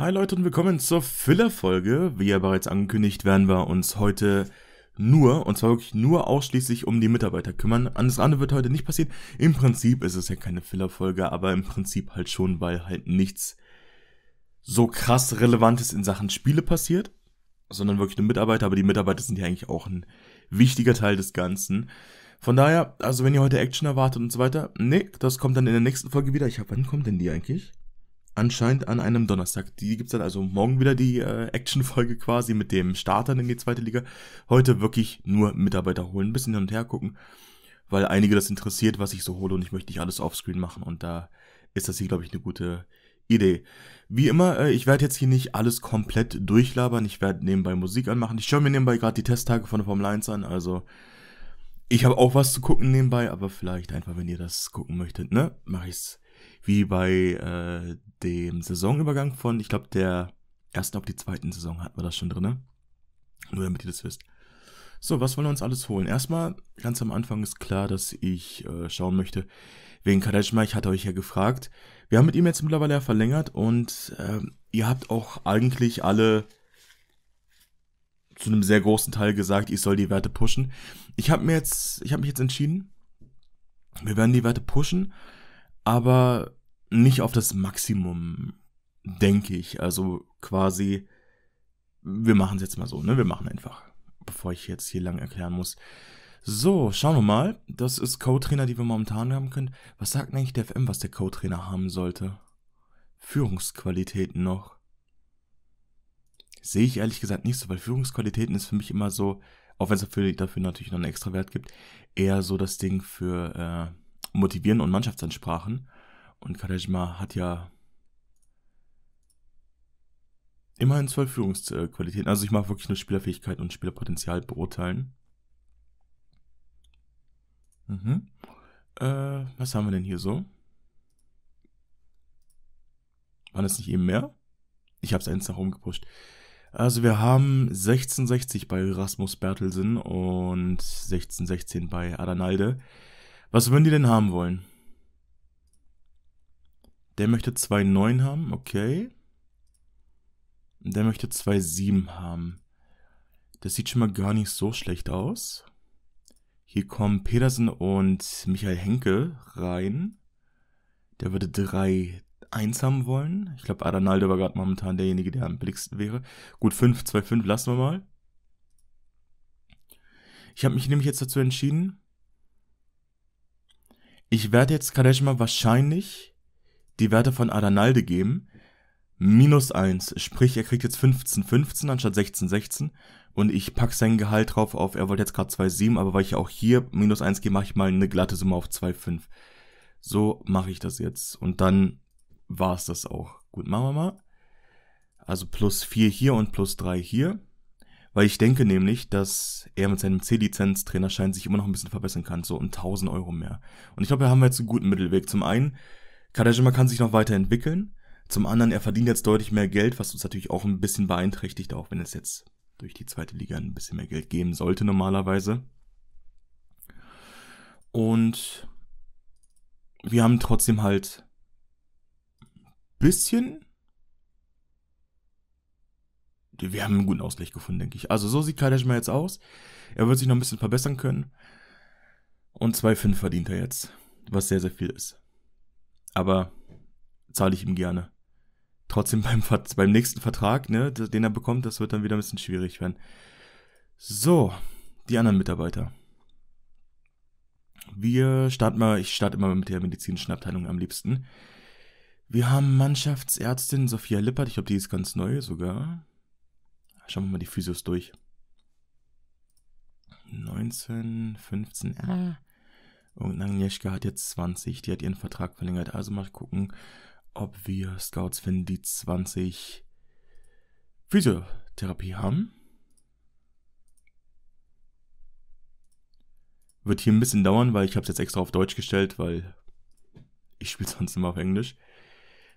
Hi Leute und willkommen zur Filler-Folge. Wie ja bereits angekündigt, werden wir uns heute nur, und zwar wirklich nur ausschließlich um die Mitarbeiter kümmern. Alles andere wird heute nicht passieren. Im Prinzip ist es ja keine Filler-Folge, aber im Prinzip halt schon, weil halt nichts so krass Relevantes in Sachen Spiele passiert, sondern wirklich nur Mitarbeiter, aber die Mitarbeiter sind ja eigentlich auch ein wichtiger Teil des Ganzen. Von daher, also wenn ihr heute Action erwartet und so weiter, nee, das kommt dann in der nächsten Folge wieder. Ich hab, wann kommt denn die eigentlich? anscheinend an einem Donnerstag. Die gibt's dann also morgen wieder die äh, Action-Folge quasi mit dem Starter in die zweite Liga. Heute wirklich nur Mitarbeiter holen, ein bisschen hin und her gucken, weil einige das interessiert, was ich so hole und ich möchte nicht alles offscreen machen und da ist das hier, glaube ich, eine gute Idee. Wie immer, äh, ich werde jetzt hier nicht alles komplett durchlabern. Ich werde nebenbei Musik anmachen. Ich schaue mir nebenbei gerade die Testtage von der Formel 1 an, also ich habe auch was zu gucken nebenbei, aber vielleicht einfach, wenn ihr das gucken möchtet, ne, Mach ich's wie bei äh, dem Saisonübergang von, ich glaube, der ersten auf die zweiten Saison hatten wir das schon drin. Nur damit ihr das wisst. So, was wollen wir uns alles holen? Erstmal, ganz am Anfang ist klar, dass ich äh, schauen möchte, wegen Kadeshma, ich hatte euch ja gefragt. Wir haben mit ihm jetzt mittlerweile ja verlängert und äh, ihr habt auch eigentlich alle zu einem sehr großen Teil gesagt, ich soll die Werte pushen. Ich habe mir jetzt, ich habe mich jetzt entschieden, wir werden die Werte pushen, aber nicht auf das Maximum, denke ich. Also quasi, wir machen es jetzt mal so, ne? Wir machen einfach, bevor ich jetzt hier lang erklären muss. So, schauen wir mal. Das ist Co-Trainer, die wir momentan haben können. Was sagt eigentlich der FM, was der Co-Trainer haben sollte? Führungsqualitäten noch. Sehe ich ehrlich gesagt nicht so, weil Führungsqualitäten ist für mich immer so, auch wenn es dafür, dafür, natürlich noch einen extra Wert gibt, eher so das Ding für äh, Motivieren und Mannschaftsansprachen. Und Kadejma hat ja immerhin zwölf Führungsqualitäten. Also ich mag wirklich nur Spielerfähigkeit und Spielerpotenzial beurteilen. Mhm. Äh, was haben wir denn hier so? Waren es nicht eben mehr? Ich habe es eins nach oben gepusht. Also wir haben 1660 bei Rasmus Bertelsen und 1616 bei Adanalde. Was würden die denn haben wollen? Der möchte 2,9 haben, okay. Der möchte 2,7 haben. Das sieht schon mal gar nicht so schlecht aus. Hier kommen Pedersen und Michael Henke rein. Der würde 3, 1 haben wollen. Ich glaube, Adanaldo war gerade momentan derjenige, der am billigsten wäre. Gut, 5, 2, 5 lassen wir mal. Ich habe mich nämlich jetzt dazu entschieden. Ich werde jetzt Kadeshima wahrscheinlich die Werte von Adanalde geben, minus 1, sprich er kriegt jetzt 15, 15 anstatt 16, 16 und ich pack sein Gehalt drauf auf, er wollte jetzt gerade 7, aber weil ich auch hier minus 1 gehe, mache ich mal eine glatte Summe auf 2, 5. So mache ich das jetzt und dann war es das auch. Gut, machen wir mal. Also plus 4 hier und plus 3 hier. Weil ich denke nämlich, dass er mit seinem C-Lizenz-Trainerschein sich immer noch ein bisschen verbessern kann, so um 1000 Euro mehr. Und ich glaube, da haben wir jetzt einen guten Mittelweg. Zum einen Kadajima kann sich noch weiterentwickeln. Zum anderen, er verdient jetzt deutlich mehr Geld, was uns natürlich auch ein bisschen beeinträchtigt, auch wenn es jetzt durch die zweite Liga ein bisschen mehr Geld geben sollte normalerweise. Und wir haben trotzdem halt bisschen. Wir haben einen guten Ausgleich gefunden, denke ich. Also so sieht Kadeshma jetzt aus. Er wird sich noch ein bisschen verbessern können. Und 2,5 verdient er jetzt. Was sehr, sehr viel ist aber zahle ich ihm gerne. Trotzdem beim, beim nächsten Vertrag, ne, den er bekommt, das wird dann wieder ein bisschen schwierig werden. So, die anderen Mitarbeiter. Wir starten mal, ich starte immer mit der medizinischen Abteilung am liebsten. Wir haben Mannschaftsärztin Sophia Lippert, ich glaube, die ist ganz neu sogar. Schauen wir mal die Physios durch. 19, 15, ah. Und Agnieszka hat jetzt 20, die hat ihren Vertrag verlängert. Also mal gucken, ob wir Scouts finden, die 20 Physiotherapie haben. Wird hier ein bisschen dauern, weil ich habe es jetzt extra auf Deutsch gestellt, weil ich spiele sonst immer auf Englisch.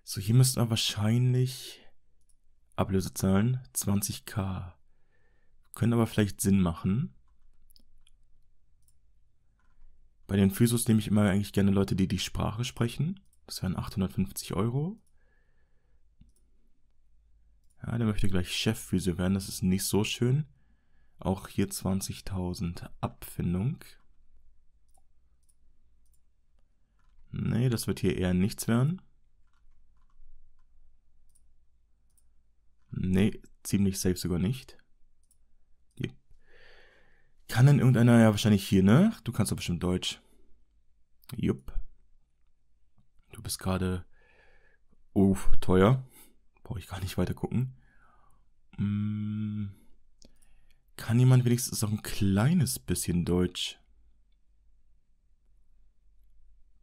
So, hier müssten wir wahrscheinlich Ablöse zahlen. 20k. Können aber vielleicht Sinn machen. Bei den Physios nehme ich immer eigentlich gerne Leute, die die Sprache sprechen. Das wären 850 Euro. Ja, der möchte gleich Chefphysio werden, das ist nicht so schön. Auch hier 20.000 Abfindung. Nee, das wird hier eher nichts werden. Nee, ziemlich safe sogar nicht. Kann denn irgendeiner ja wahrscheinlich hier, ne? Du kannst doch bestimmt Deutsch. Jupp. Du bist gerade. Uff, teuer. Brauche ich gar nicht weiter gucken. Hm. Kann jemand wenigstens noch ein kleines bisschen Deutsch?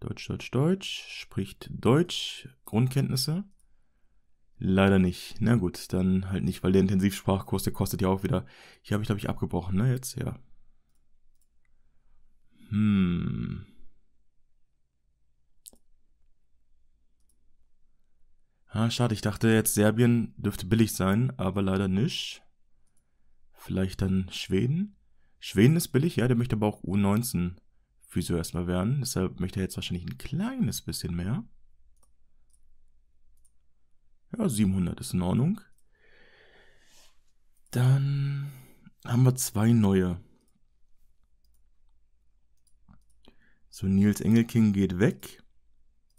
Deutsch, Deutsch, Deutsch. Spricht Deutsch. Grundkenntnisse? Leider nicht. Na gut, dann halt nicht, weil der Intensivsprachkurs, der kostet ja auch wieder. Hier habe ich, glaube ich, abgebrochen, ne? Jetzt, ja. Hm. Ah, schade, ich dachte jetzt Serbien dürfte billig sein, aber leider nicht. Vielleicht dann Schweden? Schweden ist billig, ja, der möchte aber auch U19 Physio erstmal werden. Deshalb möchte er jetzt wahrscheinlich ein kleines bisschen mehr. Ja, 700 ist in Ordnung. Dann haben wir zwei neue. So, Nils Engelking geht weg.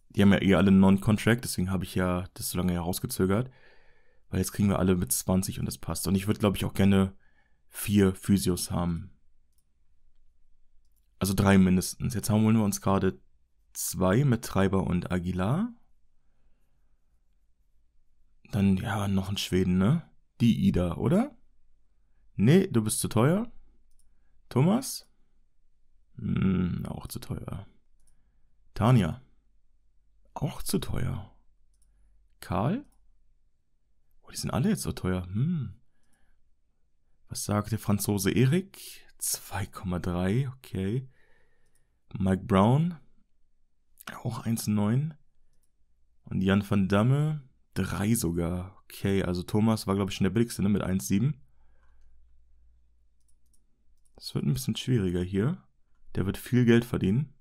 Die haben ja eh alle einen Non-Contract, deswegen habe ich ja das so lange herausgezögert. Weil jetzt kriegen wir alle mit 20 und das passt. Und ich würde, glaube ich, auch gerne vier Physios haben. Also drei mindestens. Jetzt haben wir uns gerade zwei mit Treiber und Aguilar. Dann, ja, noch ein Schweden, ne? Die Ida, oder? Nee, du bist zu teuer. Thomas? Hm auch zu teuer. Tanja. Auch zu teuer. Karl? Oh, die sind alle jetzt so teuer. Hm. Was sagt der Franzose Erik? 2,3, okay. Mike Brown, auch 1,9. Und Jan van Damme, 3 sogar. Okay, also Thomas war, glaube ich, schon der billigste, ne, mit 1,7. Das wird ein bisschen schwieriger hier. Der wird viel Geld verdienen.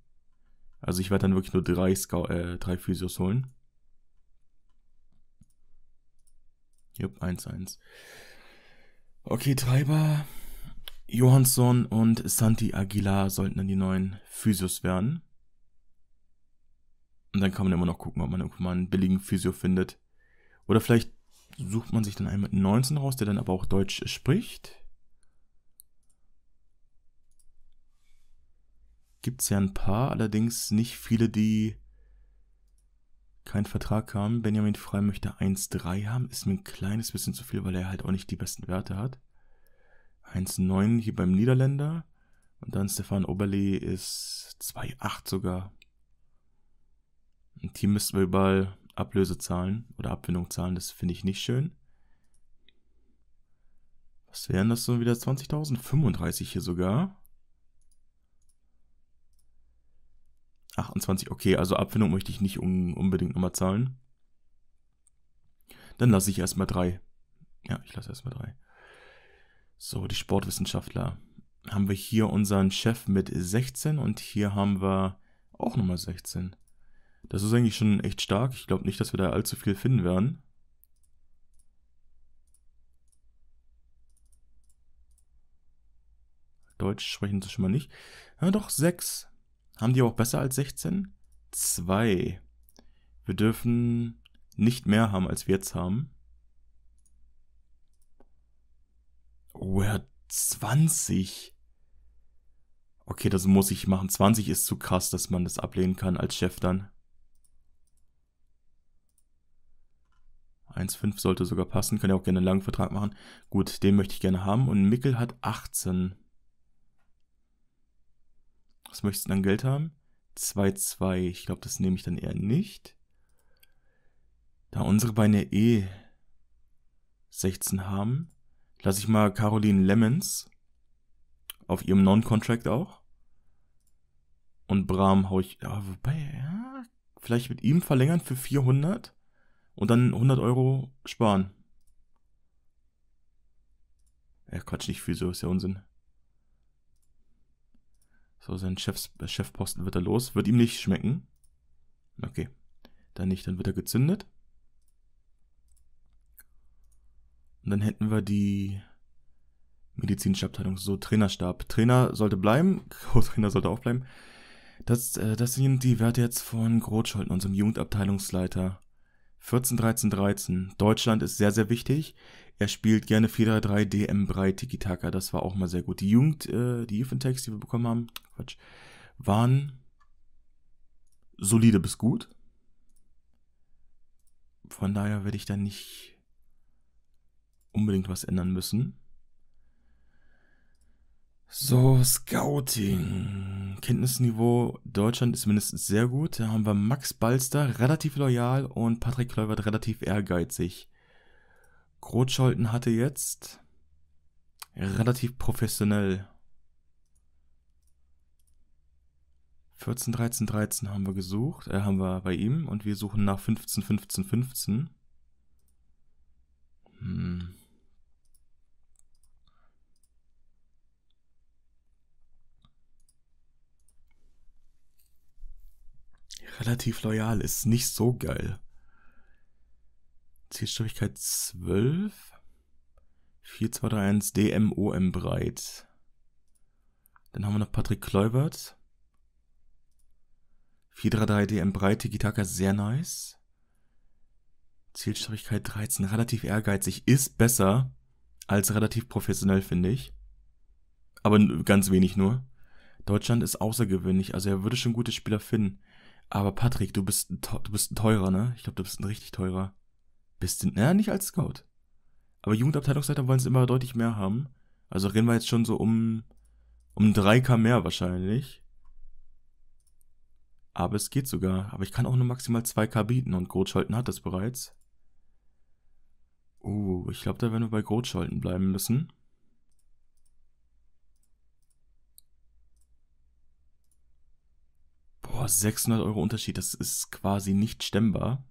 Also ich werde dann wirklich nur drei, Sco äh, drei Physios holen. Jupp, 1-1. Okay, Treiber, Johansson und Santi Aguilar sollten dann die neuen Physios werden. Und dann kann man immer noch gucken, ob man irgendwann einen billigen Physio findet. Oder vielleicht sucht man sich dann einen mit 19 raus, der dann aber auch Deutsch spricht. gibt es ja ein paar, allerdings nicht viele, die keinen Vertrag haben. Benjamin Frey möchte 1,3 haben, ist mir ein kleines bisschen zu viel, weil er halt auch nicht die besten Werte hat. 1,9 hier beim Niederländer. Und dann Stefan Oberle ist 2,8 sogar. Und hier müssten wir überall Ablöse zahlen oder Abfindung zahlen, das finde ich nicht schön. Was wären das so wieder? 20.035 hier sogar. 28, okay, also Abfindung möchte ich nicht un unbedingt nochmal zahlen. Dann lasse ich erstmal drei. Ja, ich lasse erstmal drei. So, die Sportwissenschaftler. Haben wir hier unseren Chef mit 16 und hier haben wir auch nochmal 16. Das ist eigentlich schon echt stark. Ich glaube nicht, dass wir da allzu viel finden werden. Deutsch sprechen sie schon mal nicht. Ja, doch, 6. Haben die auch besser als 16? Zwei. Wir dürfen nicht mehr haben, als wir jetzt haben. Oh, er hat 20. Okay, das muss ich machen. 20 ist zu krass, dass man das ablehnen kann als Chef dann. 1,5 sollte sogar passen. Kann ja auch gerne einen langen Vertrag machen. Gut, den möchte ich gerne haben. Und Mickel hat 18. Was möchtest du denn an Geld haben? 2, 2. Ich glaube, das nehme ich dann eher nicht. Da unsere Beine eh 16 haben, lasse ich mal Caroline Lemons auf ihrem Non-Contract auch. Und Bram hau ich, ja, wobei, ja, vielleicht mit ihm verlängern für 400 und dann 100 Euro sparen. Ja, Quatsch, nicht viel, so ist ja Unsinn. So, sein Chefs äh, Chefposten wird er los. Wird ihm nicht schmecken. Okay. Dann nicht, dann wird er gezündet. Und dann hätten wir die medizinische Abteilung. So, Trainerstab. Trainer sollte bleiben. Co-Trainer sollte auch bleiben. Das, äh, das sind die Werte jetzt von Grotscholten, unserem Jugendabteilungsleiter. 14, 13, 13. Deutschland ist sehr, sehr wichtig. Er spielt gerne 4-3-3 DM breit Tiki Taka, das war auch mal sehr gut. Die Jugend, äh, die Youth-Attacks, die wir bekommen haben, Quatsch, waren solide bis gut. Von daher werde ich da nicht unbedingt was ändern müssen. So, Scouting. Kenntnisniveau Deutschland ist mindestens sehr gut. Da haben wir Max Balster, relativ loyal und Patrick Kleubert relativ ehrgeizig. Grotscholten hatte jetzt relativ professionell 14, 13, 13 haben wir gesucht, äh, haben wir bei ihm und wir suchen nach 15, 15, 15. Hm. Relativ loyal ist nicht so geil. Zielstrebigkeit 12. 4231 DMOM breit. Dann haben wir noch Patrick Kleubert. 433 DM breit, Tiki-Taka sehr nice. Zielstrebigkeit 13, relativ ehrgeizig, ist besser als relativ professionell, finde ich. Aber ganz wenig nur. Deutschland ist außergewöhnlich, also er würde schon gute Spieler finden. Aber Patrick, du bist, du bist ein teurer, ne? Ich glaube, du bist ein richtig teurer. Bist du, naja, nicht als Scout. Aber Jugendabteilungsleiter wollen es immer deutlich mehr haben. Also reden wir jetzt schon so um, um 3K mehr wahrscheinlich. Aber es geht sogar. Aber ich kann auch nur maximal 2K bieten und Grotscholten hat das bereits. Uh, ich glaube, da werden wir bei Grotscholten bleiben müssen. Boah, 600 Euro Unterschied, das ist quasi nicht stemmbar.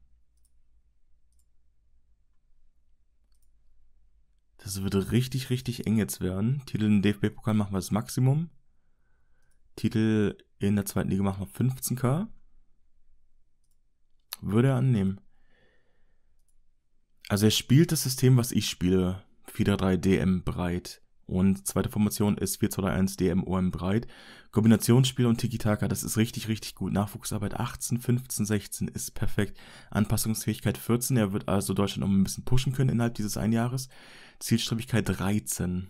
Das würde richtig, richtig eng jetzt werden. Titel im DFB-Pokal machen wir das Maximum. Titel in der zweiten Liga machen wir 15k. Würde er annehmen. Also er spielt das System, was ich spiele. 4-3 DM breit. Und zweite Formation ist 4-2-1 DMOM breit. Kombinationsspiel und Tiki-Taka, das ist richtig, richtig gut. Nachwuchsarbeit 18, 15, 16 ist perfekt. Anpassungsfähigkeit 14, er wird also Deutschland noch ein bisschen pushen können innerhalb dieses Jahres. Zielstrebigkeit 13.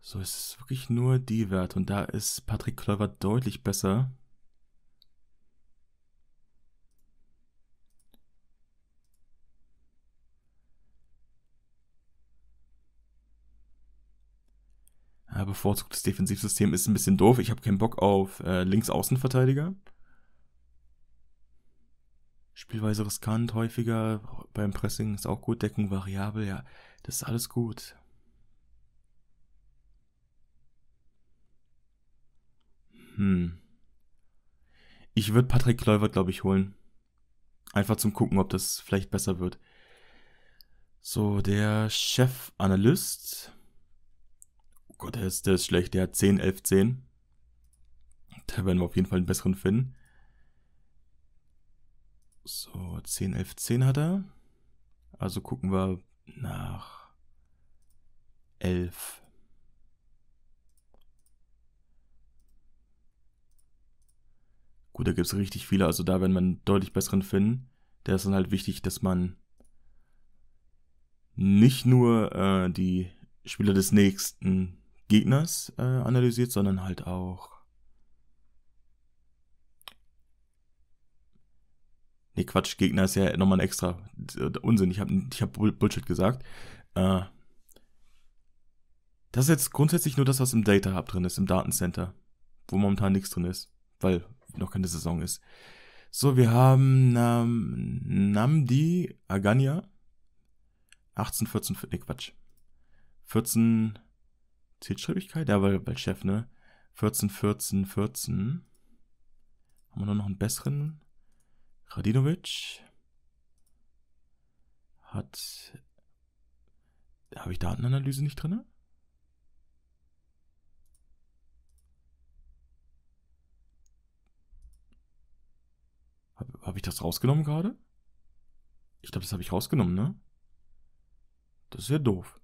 So, es ist wirklich nur die Werte und da ist Patrick Kluivert deutlich besser. ja, äh, bevorzugtes Defensivsystem ist ein bisschen doof. Ich habe keinen Bock auf äh, Linksaußenverteidiger. Spielweise riskant, häufiger. Beim Pressing ist auch gut. Deckung variabel, ja. Das ist alles gut. Hm. Ich würde Patrick Kluivert, glaube ich, holen. Einfach zum Gucken, ob das vielleicht besser wird. So, der Chefanalyst Gott, der ist, der ist schlecht. Der hat 10, 11, 10. Da werden wir auf jeden Fall einen besseren finden. So, 10, 11, 10 hat er. Also gucken wir nach 11. Gut, da gibt es richtig viele, also da werden wir einen deutlich besseren finden. Der ist dann halt wichtig, dass man nicht nur äh, die Spieler des nächsten Gegners äh, analysiert, sondern halt auch. Nee, Quatsch, Gegner ist ja nochmal ein extra äh, Unsinn. Ich habe ich hab Bullshit gesagt. Äh, das ist jetzt grundsätzlich nur das, was im Data Hub drin ist, im Datencenter, wo momentan nichts drin ist, weil noch keine Saison ist. So, wir haben Nam Namdi Agania 18, 14, nee Quatsch. 14 Zielstrebigkeit? Ja, weil, weil Chef, ne? 14, 14, 14. Haben wir da noch einen besseren? Radinovic hat. Habe ich Datenanalyse nicht drin? Habe hab ich das rausgenommen gerade? Ich glaube, das habe ich rausgenommen, ne? Das ist ja doof.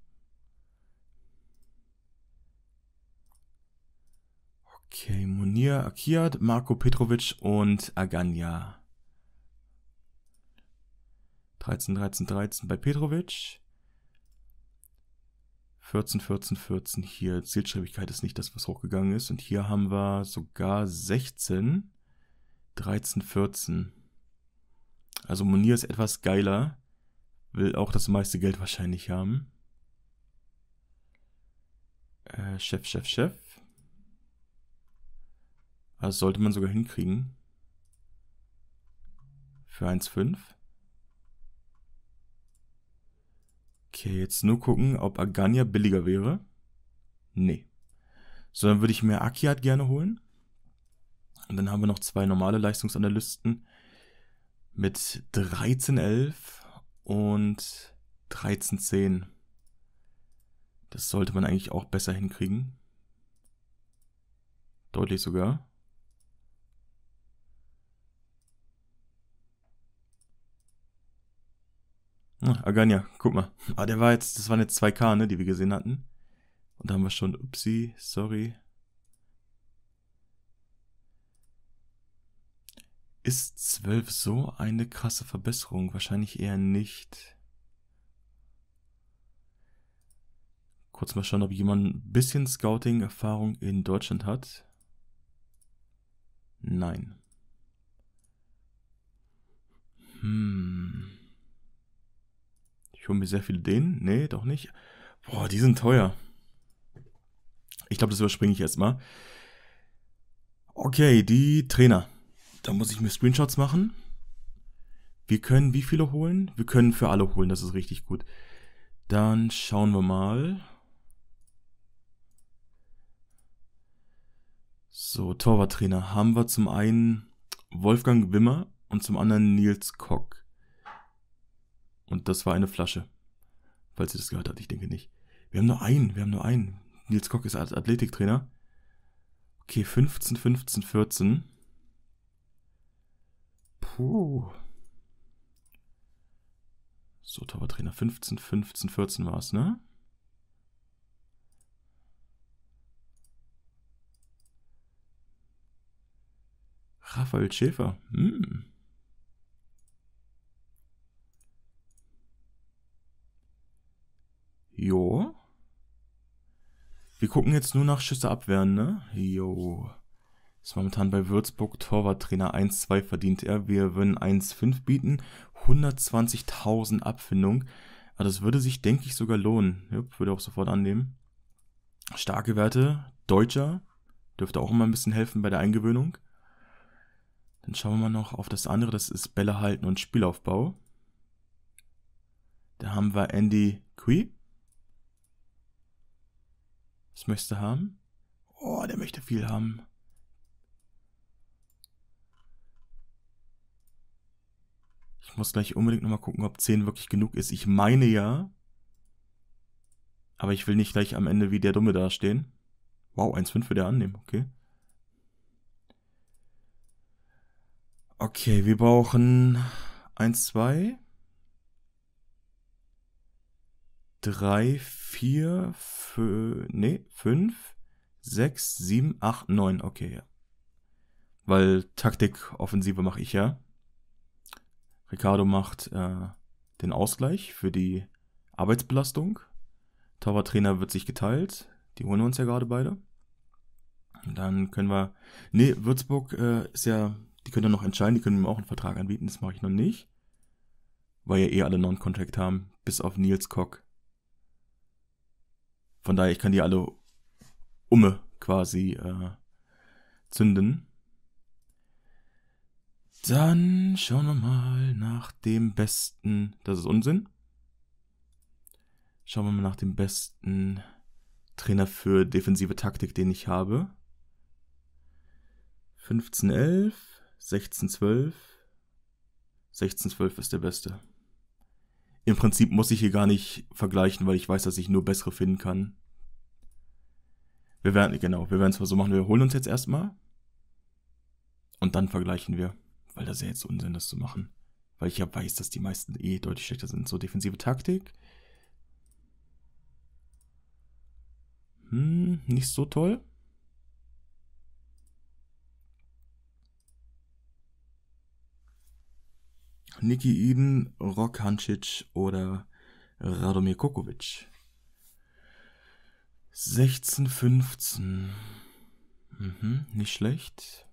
Okay, Munir Akiat, Marco Petrovic und Agania. 13, 13, 13 bei Petrovic. 14, 14, 14 hier. Zielstrebigkeit ist nicht das, was hochgegangen ist. Und hier haben wir sogar 16, 13, 14. Also Munir ist etwas geiler. Will auch das meiste Geld wahrscheinlich haben. Äh, Chef, Chef, Chef. Also sollte man sogar hinkriegen. Für 1,5. Okay, jetzt nur gucken, ob Agania billiger wäre. Nee. So, dann würde ich mir Akiat gerne holen. Und dann haben wir noch zwei normale Leistungsanalysten mit 13,11 und 13,10. Das sollte man eigentlich auch besser hinkriegen. Deutlich sogar. Ah, hm. Agania, guck mal. Ah, der war jetzt, das waren jetzt 2K, ne, die wir gesehen hatten. Und da haben wir schon, upsi, sorry. Ist 12 so eine krasse Verbesserung? Wahrscheinlich eher nicht. Kurz mal schauen, ob jemand ein bisschen Scouting-Erfahrung in Deutschland hat. Nein. Hm. Ich hole mir sehr viele Dänen. Nee, doch nicht. Boah, die sind teuer. Ich glaube, das überspringe ich erstmal. Okay, die Trainer. Da muss ich mir Screenshots machen. Wir können wie viele holen? Wir können für alle holen, das ist richtig gut. Dann schauen wir mal. So, Torwarttrainer haben wir zum einen Wolfgang Wimmer und zum anderen Nils Kock. Und das war eine Flasche. Falls ihr das gehört habt, ich denke nicht. Wir haben nur einen, wir haben nur einen. Nils Kock ist Athletiktrainer. Okay, 15, 15, 14. Puh. So, Torwarttrainer 15, 15, 14 war es, ne? Raphael Schäfer. Hm. Jo. Wir gucken jetzt nur nach Schüsse abwehren, ne? Jo. Ist momentan bei Würzburg Torwarttrainer 1-2 verdient er. Wir würden 1-5 bieten. 120.000 Abfindung. Aber das würde sich, denke ich, sogar lohnen. Jupp, würde auch sofort annehmen. Starke Werte. Deutscher. Dürfte auch immer ein bisschen helfen bei der Eingewöhnung. Dann schauen wir mal noch auf das andere. Das ist Bälle halten und Spielaufbau. Da haben wir Andy Kui. Was möchtest du haben? Oh, der möchte viel haben. Ich muss gleich unbedingt nochmal gucken, ob 10 wirklich genug ist. Ich meine ja. Aber ich will nicht gleich am Ende wie der Dumme dastehen. Wow, 1,5 würde er annehmen, okay. Okay, wir brauchen 1, 2, 3, 4, 5, nee, fünf, sechs, sieben, acht, neun. Okay, ja. Weil Taktik-Offensive mache ich ja. Ricardo macht äh, den Ausgleich für die Arbeitsbelastung. Torwarttrainer wird sich geteilt. Die holen wir uns ja gerade beide. Und dann können wir. Nee, Würzburg äh, ist ja. Die können ja noch entscheiden, die können mir auch einen Vertrag anbieten. Das mache ich noch nicht. Weil ja eh alle Non-Contract haben, bis auf Nils Kock. Von daher, ich kann die alle umme quasi äh, zünden. Dann schauen wir mal nach dem besten. Das ist Unsinn. Schauen wir mal nach dem besten Trainer für defensive Taktik, den ich habe. 15, 11, 16, 12. 16, 12 ist der beste. Im Prinzip muss ich hier gar nicht vergleichen, weil ich weiß, dass ich nur bessere finden kann. Wir werden, genau, wir werden es mal so machen, wir holen uns jetzt erstmal. Und dann vergleichen wir. Weil das ist ja jetzt Unsinn, das zu machen. Weil ich ja weiß, dass die meisten eh deutlich schlechter sind. So, defensive Taktik. Hm, nicht so toll. Niki Eden, Rock Hancic oder Radomir Kokovic. 16, 15. Mhm, nicht schlecht.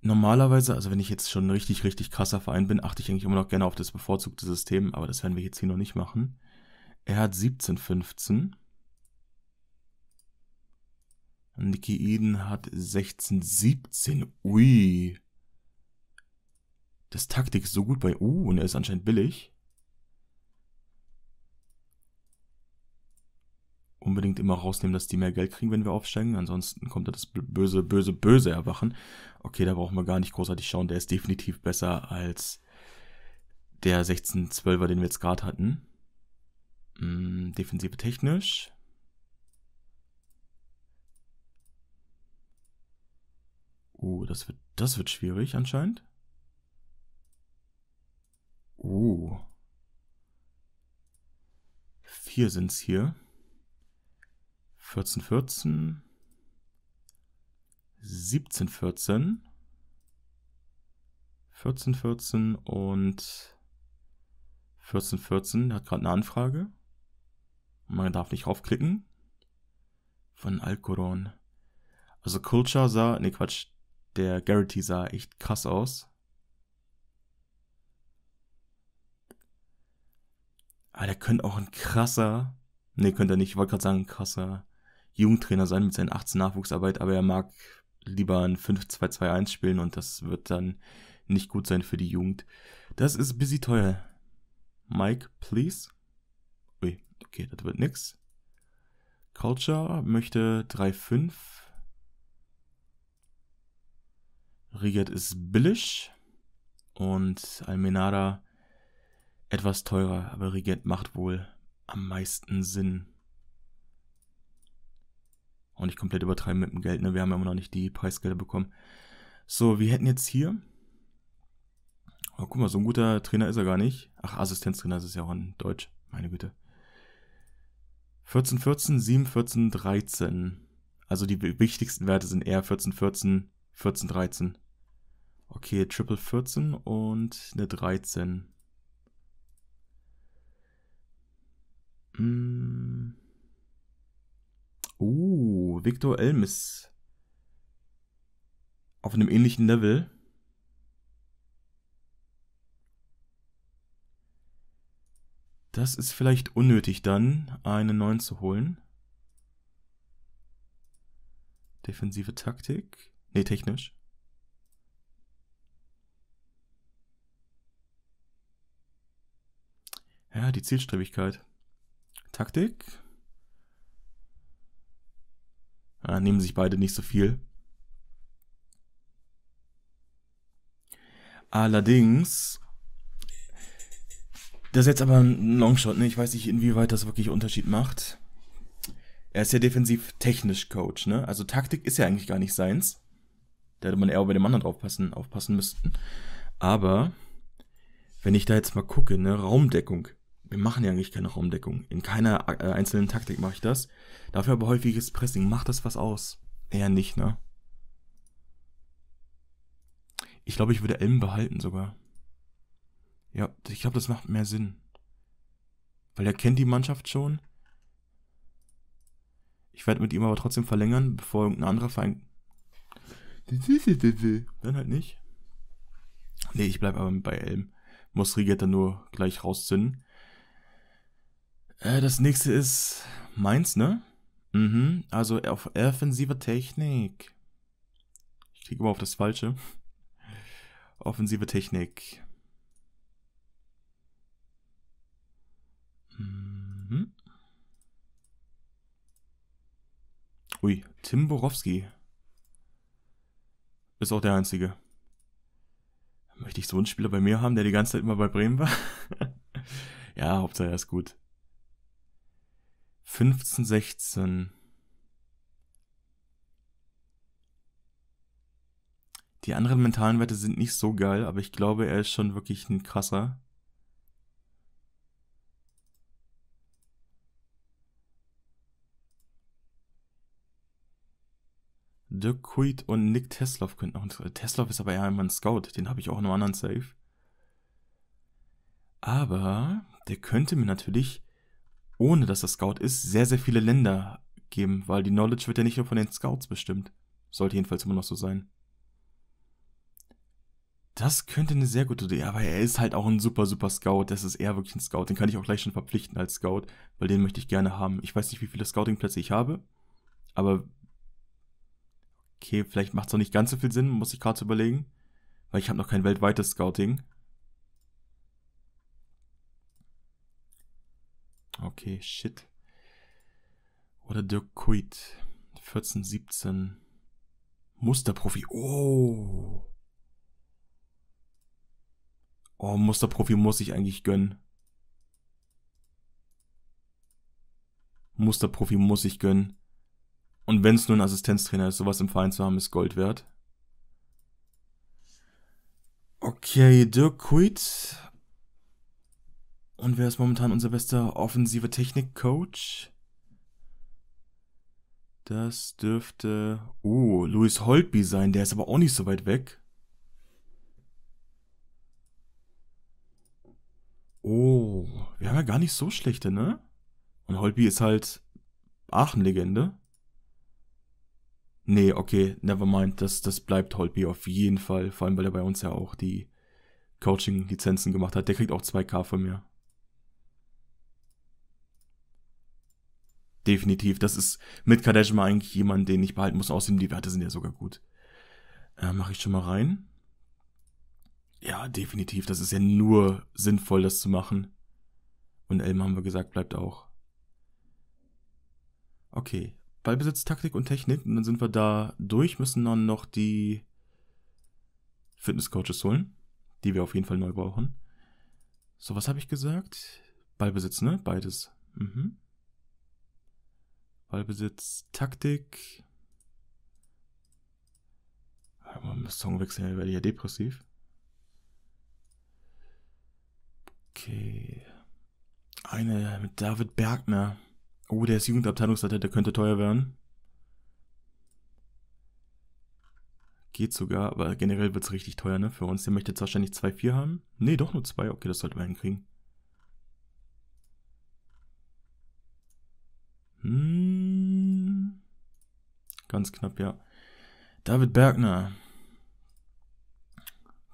Normalerweise, also wenn ich jetzt schon ein richtig, richtig krasser Verein bin, achte ich eigentlich immer noch gerne auf das bevorzugte System, aber das werden wir jetzt hier noch nicht machen. Er hat 17, 15. Niki Eden hat 16, 17. Ui. Das Taktik ist so gut bei Uh, und er ist anscheinend billig. Unbedingt immer rausnehmen, dass die mehr Geld kriegen, wenn wir aufsteigen. Ansonsten kommt da das böse, böse, böse Erwachen. Okay, da brauchen wir gar nicht großartig schauen. Der ist definitiv besser als der 16-12er, den wir jetzt gerade hatten. Hm, defensive technisch. Oh, das wird, das wird schwierig anscheinend. Uh. Vier sind's hier. 14, 14. 17, 14. 14, 14 und 14, 14 Der hat gerade eine Anfrage. Man darf nicht raufklicken. Von Alcoron. Also Culture sah, nee Quatsch, der Garrity sah echt krass aus. Aber ah, der könnte auch ein krasser, nee, könnte er nicht, ich wollte gerade sagen, ein krasser Jugendtrainer sein mit seinen 18 Nachwuchsarbeit, aber er mag lieber ein 5-2-2-1 spielen und das wird dann nicht gut sein für die Jugend. Das ist busy teuer. Mike, please. Ui, okay, das wird nix. Culture möchte 3-5. Rigat ist billig. Und Almenada etwas teurer, aber Regent macht wohl am meisten Sinn. Und nicht komplett übertreiben mit dem Geld, ne? Wir haben ja immer noch nicht die Preisgelder bekommen. So, wir hätten jetzt hier. Oh, guck mal, so ein guter Trainer ist er gar nicht. Ach, Assistenztrainer ist es ja auch in Deutsch. Meine Güte. 14, 14, 7, 14, 13. Also die wichtigsten Werte sind eher 14, 14, 14, 13. Okay, Triple 14 und eine 13. Mm. Uh, Victor Elm ist auf einem ähnlichen Level. Das ist vielleicht unnötig dann, einen neuen zu holen. Defensive Taktik. Ne, technisch. Ja, die Zielstrebigkeit. Taktik. Ah, nehmen sich beide nicht so viel. Allerdings. Das ist jetzt aber ein Longshot, ne? Ich weiß nicht, inwieweit das wirklich Unterschied macht. Er ist ja defensiv technisch Coach, ne? Also Taktik ist ja eigentlich gar nicht seins. Da hätte man eher bei dem anderen aufpassen, aufpassen müssten. Aber wenn ich da jetzt mal gucke, ne, Raumdeckung wir machen ja eigentlich keine Raumdeckung. In keiner äh, einzelnen Taktik mache ich das. Dafür aber häufiges Pressing. Macht das was aus? Eher nicht, ne? Ich glaube, ich würde Elm behalten sogar. Ja, ich glaube, das macht mehr Sinn. Weil er kennt die Mannschaft schon. Ich werde mit ihm aber trotzdem verlängern, bevor irgendein anderer Feind. Dann halt nicht. Nee, ich bleibe aber bei Elm. Muss Rigetta nur gleich rauszünden. Äh, das nächste ist meins, ne? Mhm, also auf offensive Technik. Ich klicke immer auf das Falsche. Offensive Technik. Mhm. Ui, Tim Borowski. Ist auch der Einzige. Möchte ich so einen Spieler bei mir haben, der die ganze Zeit immer bei Bremen war? ja, Hauptsache er ist gut. 15, 16. Die anderen mentalen Werte sind nicht so geil, aber ich glaube, er ist schon wirklich ein krasser. Dirk Kuit und Nick Teslov könnten auch. Teslov ist aber eher immer ein Scout, den habe ich auch in einem anderen Safe. Aber der könnte mir natürlich ohne dass er Scout ist, sehr, sehr viele Länder geben, weil die Knowledge wird ja nicht nur von den Scouts bestimmt. Sollte jedenfalls immer noch so sein. Das könnte eine sehr gute Idee, aber er ist halt auch ein super, super Scout. Das ist eher wirklich ein Scout. Den kann ich auch gleich schon verpflichten als Scout, weil den möchte ich gerne haben. Ich weiß nicht, wie viele Scouting-Plätze ich habe, aber okay, vielleicht macht es auch nicht ganz so viel Sinn, muss ich gerade überlegen, weil ich habe noch kein weltweites Scouting. Okay, shit. Oder Dirk Kuit. 14, 17. Musterprofi. Oh. Oh, Musterprofi muss ich eigentlich gönnen. Musterprofi muss ich gönnen. Und wenn es nur ein Assistenztrainer ist, sowas im Verein zu haben, ist Gold wert. Okay, Dirk Kuit. Und wer ist momentan unser bester offensiver Technikcoach? Das dürfte. Oh, Louis Holtby sein. Der ist aber auch nicht so weit weg. Oh, wir haben ja gar nicht so schlechte, ne? Und Holtby ist halt Aachen-Legende. Nee, okay, never mind. Das, das bleibt Holtby auf jeden Fall. Vor allem, weil er bei uns ja auch die Coaching-Lizenzen gemacht hat. Der kriegt auch 2K von mir. definitiv. Das ist mit Kadeshma eigentlich jemand, den ich behalten muss. Außerdem, die Werte sind ja sogar gut. Äh, Mache ich schon mal rein. Ja, definitiv. Das ist ja nur sinnvoll, das zu machen. Und Elm haben wir gesagt, bleibt auch. Okay. Ballbesitz, Taktik und Technik. Und dann sind wir da durch. Müssen dann noch die Fitnesscoaches holen. Die wir auf jeden Fall neu brauchen. So, was habe ich gesagt? Ballbesitz, ne? Beides. Mhm. Ballbesitz, Taktik. Mal Song wechseln, werde ich ja depressiv. Okay. Eine mit David Bergner. Oh, der ist Jugendabteilungsleiter, der könnte teuer werden. Geht sogar, aber generell wird es richtig teuer, ne? Für uns. Der möchte jetzt wahrscheinlich 2-4 haben. Ne, doch nur 2. Okay, das sollten wir hinkriegen. Hm. Ganz knapp, ja. David Bergner.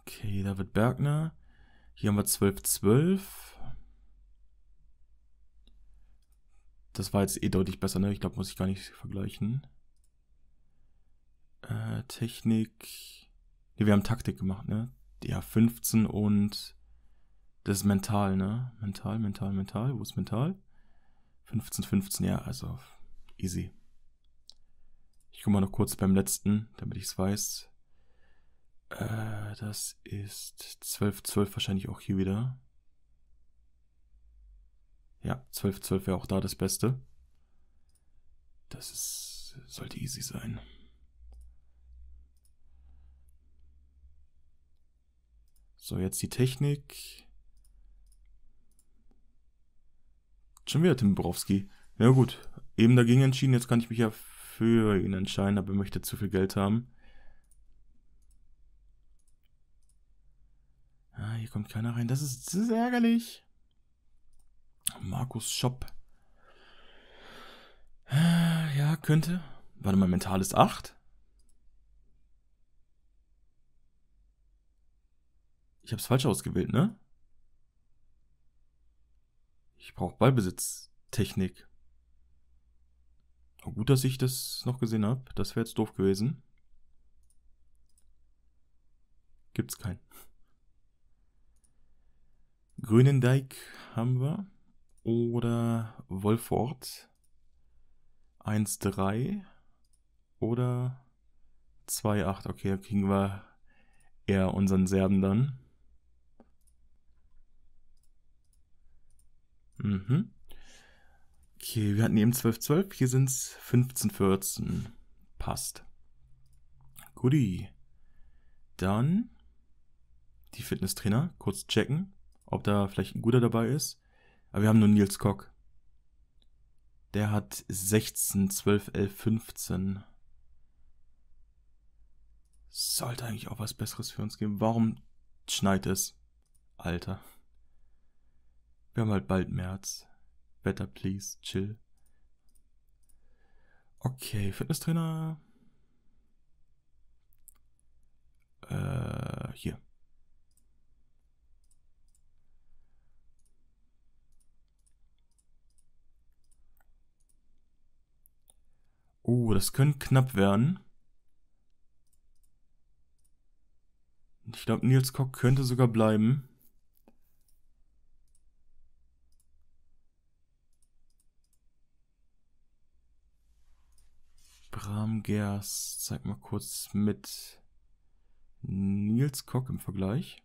Okay, David Bergner. Hier haben wir 12-12. Das war jetzt eh deutlich besser, ne? Ich glaube, muss ich gar nicht vergleichen. Äh, Technik. Ne, wir haben Taktik gemacht, ne? Ja, 15 und das ist mental, ne? Mental, mental, mental. Wo ist mental? 15, 15, ja, also easy gucke mal noch kurz beim letzten, damit ich es weiß. Äh, das ist 12.12 12 wahrscheinlich auch hier wieder. Ja, 12.12 12 wäre auch da das Beste. Das ist, sollte easy sein. So, jetzt die Technik. Schon wieder Tim Borowski. ja, gut, eben dagegen entschieden, jetzt kann ich mich ja für ihn entscheiden, aber er möchte zu viel Geld haben. Ah, hier kommt keiner rein. Das ist, das ist ärgerlich. Markus Shop. Ah, ja, könnte. Warte mal, mental ist 8. Ich hab's falsch ausgewählt, ne? Ich brauche Ballbesitztechnik. Gut, dass ich das noch gesehen habe. Das wäre jetzt doof gewesen. Gibt's keinen. Grünendijk haben wir. Oder Wolfort. 1-3. Oder 2-8. Okay, da kriegen wir eher unseren Serben dann. Mhm. Okay, wir hatten eben 12-12, hier sind es 15-14. Passt. Guti. Dann die Fitnesstrainer kurz checken, ob da vielleicht ein guter dabei ist. Aber wir haben nur Nils Kock. Der hat 16, 12, 11, 15. Sollte eigentlich auch was Besseres für uns geben. Warum schneit es? Alter. Wir haben halt bald März. Better please, chill. Okay, Fitnesstrainer. Äh, hier. Oh, das könnte knapp werden. Ich glaube, Nils Kock könnte sogar bleiben. Rahmgers, zeig mal kurz mit Nils Kock im Vergleich.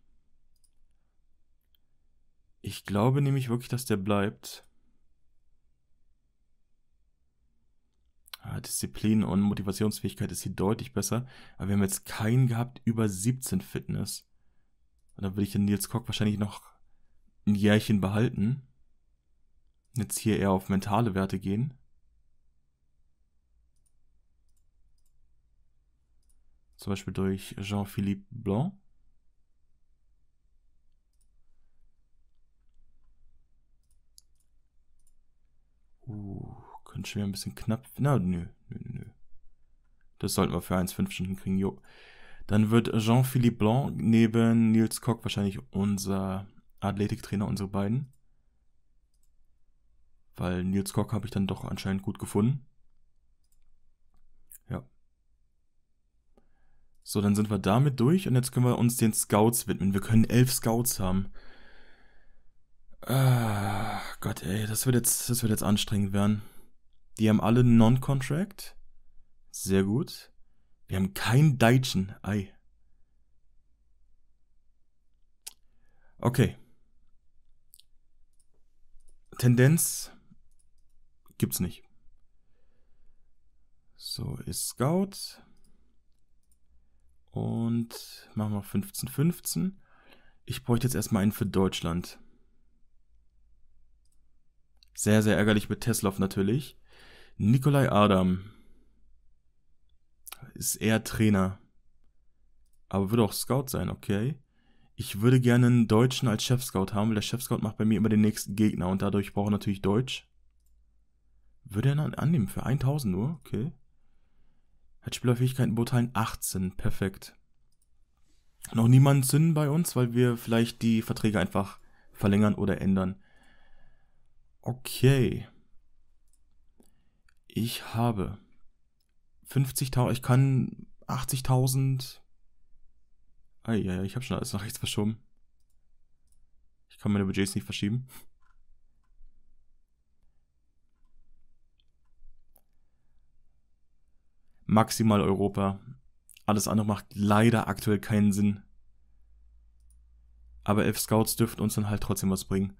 Ich glaube nämlich wirklich, dass der bleibt. Ah, Disziplin und Motivationsfähigkeit ist hier deutlich besser. Aber wir haben jetzt keinen gehabt über 17 Fitness. Und da würde ich den Nils Kock wahrscheinlich noch ein Jährchen behalten. Jetzt hier eher auf mentale Werte gehen. Zum Beispiel durch Jean-Philippe Blanc. Uh, könnte schon wieder ein bisschen knapp. Na, nö, nö, nö. Das sollten wir für 1,5 Stunden kriegen, jo. Dann wird Jean-Philippe Blanc neben Nils Koch wahrscheinlich unser Athletiktrainer, unsere beiden. Weil Nils Koch habe ich dann doch anscheinend gut gefunden. So, dann sind wir damit durch und jetzt können wir uns den Scouts widmen. Wir können elf Scouts haben. Ah, Gott, ey, das wird jetzt, das wird jetzt anstrengend werden. Die haben alle Non-Contract. Sehr gut. Wir haben keinen Deitchen. Ei. Okay. Tendenz gibt's nicht. So, ist Scout. Und machen wir 15, 15. Ich bräuchte jetzt erstmal einen für Deutschland. Sehr, sehr ärgerlich mit Teslov natürlich. Nikolai Adam. Ist eher Trainer. Aber würde auch Scout sein, okay. Ich würde gerne einen Deutschen als Chef-Scout haben, weil der Chef-Scout macht bei mir immer den nächsten Gegner und dadurch brauche ich natürlich Deutsch. Würde er dann annehmen für 1000 nur? Okay. Hat Spielerfähigkeiten beurteilen 18. Perfekt. Noch niemand Sinn bei uns, weil wir vielleicht die Verträge einfach verlängern oder ändern. Okay. Ich habe 50.000, ich kann 80.000. Ah ja, ich habe schon alles nach rechts verschoben. Ich kann meine Budgets nicht verschieben. maximal Europa. Alles andere macht leider aktuell keinen Sinn. Aber elf Scouts dürften uns dann halt trotzdem was bringen.